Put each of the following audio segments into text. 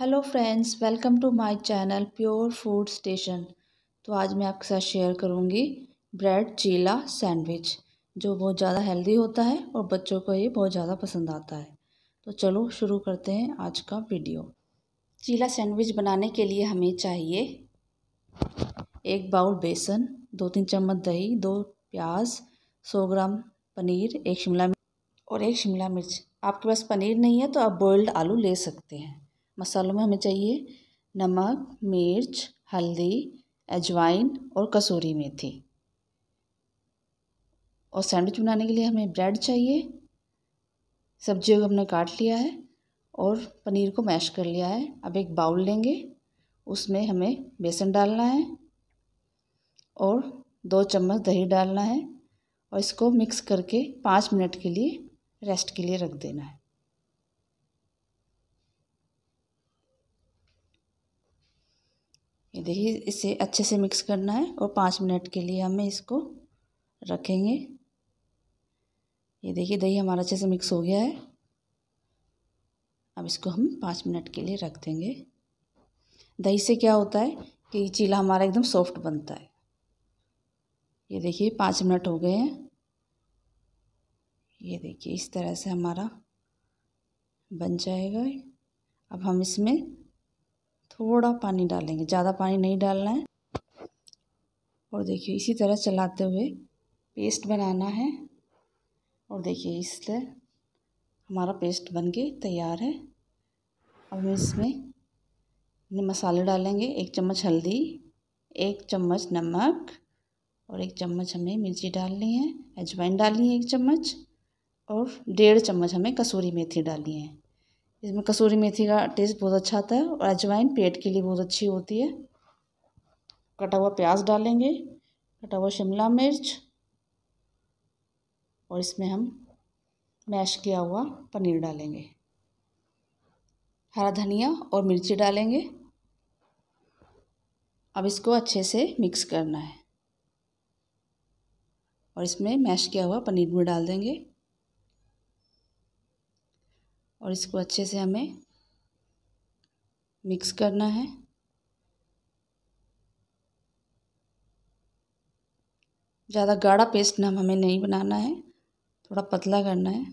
hello friends welcome to my channel pure food station तो आज मैं आपके साथ शेयर करूंगी ब्रेड चीला सैंडविच जो बहुत ज़्यादा हेल्दी होता है और बच्चों को ये बहुत ज़्यादा पसंद आता है तो चलो शुरू करते हैं आज का वीडियो चीला सैंडविच बनाने के लिए हमें चाहिए एक बाउल बेसन दो तीन चम्मच दही दो प्याज सौ ग्राम पनीर एक शिमला और एक शिमला मिर्च आपके पास पनीर नहीं है तो आप बॉयल्ड आलू ले सकते हैं मसालों में हमें चाहिए नमक मिर्च हल्दी अजवाइन और कसूरी मेथी और सैंडविच बनाने के लिए हमें ब्रेड चाहिए सब्जियों को हमने काट लिया है और पनीर को मैश कर लिया है अब एक बाउल लेंगे उसमें हमें बेसन डालना है और दो चम्मच दही डालना है और इसको मिक्स करके पाँच मिनट के लिए रेस्ट के लिए रख देना है ये देखिए इसे अच्छे से मिक्स करना है और पाँच मिनट के लिए हमें इसको रखेंगे ये देखिए दही हमारा अच्छे से मिक्स हो गया है अब इसको हम पाँच मिनट के लिए रख देंगे दही से क्या होता है कि चीला हमारा एकदम सॉफ्ट बनता है ये देखिए पाँच मिनट हो गए हैं ये देखिए इस तरह से हमारा बन जाएगा अब हम इसमें थोड़ा पानी डालेंगे ज़्यादा पानी नहीं डालना है और देखिए इसी तरह चलाते हुए पेस्ट बनाना है और देखिए तरह हमारा पेस्ट बन के तैयार है अब हम इसमें मसाले डालेंगे एक चम्मच हल्दी एक चम्मच नमक और एक चम्मच हमें मिर्ची डालनी है अजवाइन डालनी है एक चम्मच और डेढ़ चम्मच हमें कसूरी मेथी डालनी है इसमें कसूरी मेथी का टेस्ट बहुत अच्छा आता है और अजवाइन पेट के लिए बहुत अच्छी होती है कटा हुआ प्याज डालेंगे कटा हुआ शिमला मिर्च और इसमें हम मैश किया हुआ पनीर डालेंगे हरा धनिया और मिर्ची डालेंगे अब इसको अच्छे से मिक्स करना है और इसमें मैश किया हुआ पनीर भी डाल देंगे और इसको अच्छे से हमें मिक्स करना है ज़्यादा गाढ़ा पेस्ट ना हमें नहीं बनाना है थोड़ा पतला करना है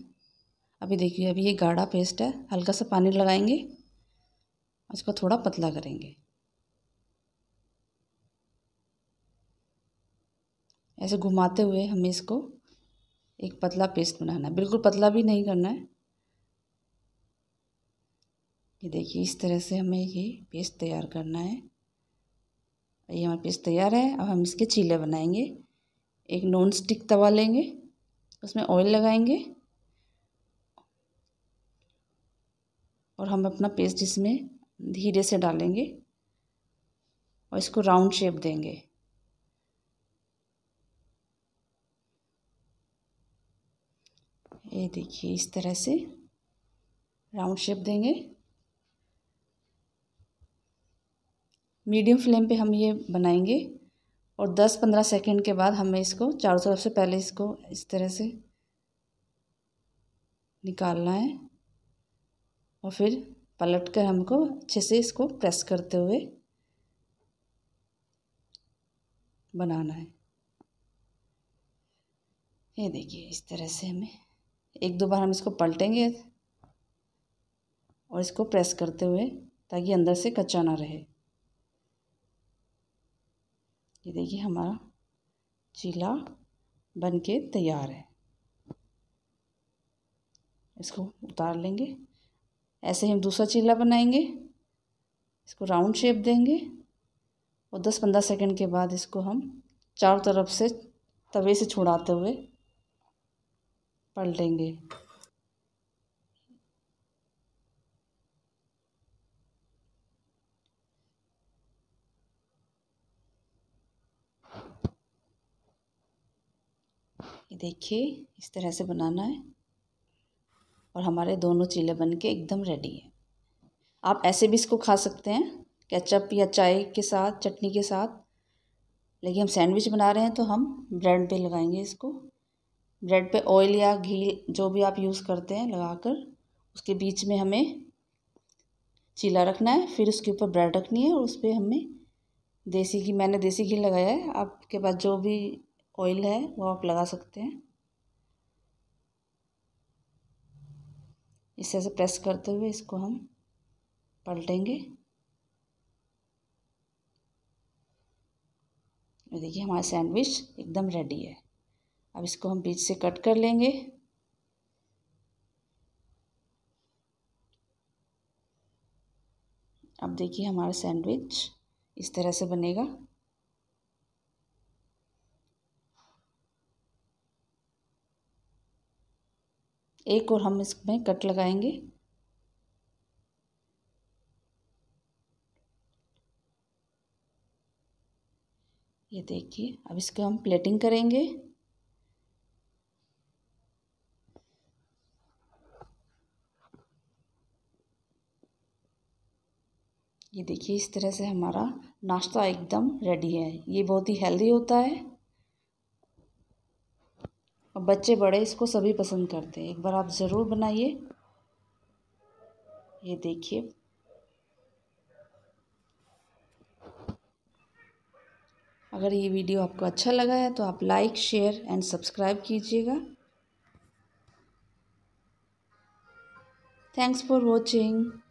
अभी देखिए अभी ये गाढ़ा पेस्ट है हल्का सा पानी लगाएंगे इसको थोड़ा पतला करेंगे ऐसे घुमाते हुए हमें इसको एक पतला पेस्ट बनाना है बिल्कुल पतला भी नहीं करना है ये देखिए इस तरह से हमें ये पेस्ट तैयार करना है ये हमारा पेस्ट तैयार है अब हम इसके चीले बनाएंगे एक नॉन स्टिक तवा लेंगे उसमें ऑयल लगाएंगे और हम अपना पेस्ट इसमें धीरे से डालेंगे और इसको राउंड शेप देंगे ये देखिए इस तरह से राउंड शेप देंगे मीडियम फ्लेम पे हम ये बनाएंगे और 10-15 सेकंड के बाद हमें इसको चारों तरफ से पहले इसको इस तरह से निकालना है और फिर पलट कर हमको अच्छे से इसको प्रेस करते हुए बनाना है ये देखिए इस तरह से हमें एक दो बार हम इसको पलटेंगे और इसको प्रेस करते हुए ताकि अंदर से कच्चा ना रहे ये देखिए हमारा चीला बन के तैयार है इसको उतार लेंगे ऐसे ही हम दूसरा चीला बनाएंगे इसको राउंड शेप देंगे और 10-15 सेकंड के बाद इसको हम चारों तरफ से तवे से छुड़ाते हुए पलटेंगे ये देखिए इस तरह से बनाना है और हमारे दोनों चीले बन के एकदम रेडी है आप ऐसे भी इसको खा सकते हैं केचप या चाय के साथ चटनी के साथ लेकिन हम सैंडविच बना रहे हैं तो हम ब्रेड पे लगाएंगे इसको ब्रेड पे ऑयल या घी जो भी आप यूज़ करते हैं लगाकर उसके बीच में हमें चीला रखना है फिर उसके ऊपर ब्रेड रखनी है और उस पर हमें देसी घी मैंने देसी घी लगाया है आपके पास जो भी ऑयल है वो आप लगा सकते हैं इस तरह से प्रेस करते हुए इसको हम पलटेंगे ये देखिए हमारा सैंडविच एकदम रेडी है अब इसको हम बीच से कट कर लेंगे अब देखिए हमारा सैंडविच इस तरह से बनेगा एक और हम इसमें कट लगाएंगे ये देखिए अब इसको हम प्लेटिंग करेंगे ये देखिए इस तरह से हमारा नाश्ता एकदम रेडी है ये बहुत ही हेल्दी होता है बच्चे बड़े इसको सभी पसंद करते हैं एक बार आप ज़रूर बनाइए ये देखिए अगर ये वीडियो आपको अच्छा लगा है तो आप लाइक शेयर एंड सब्सक्राइब कीजिएगा थैंक्स फॉर वॉचिंग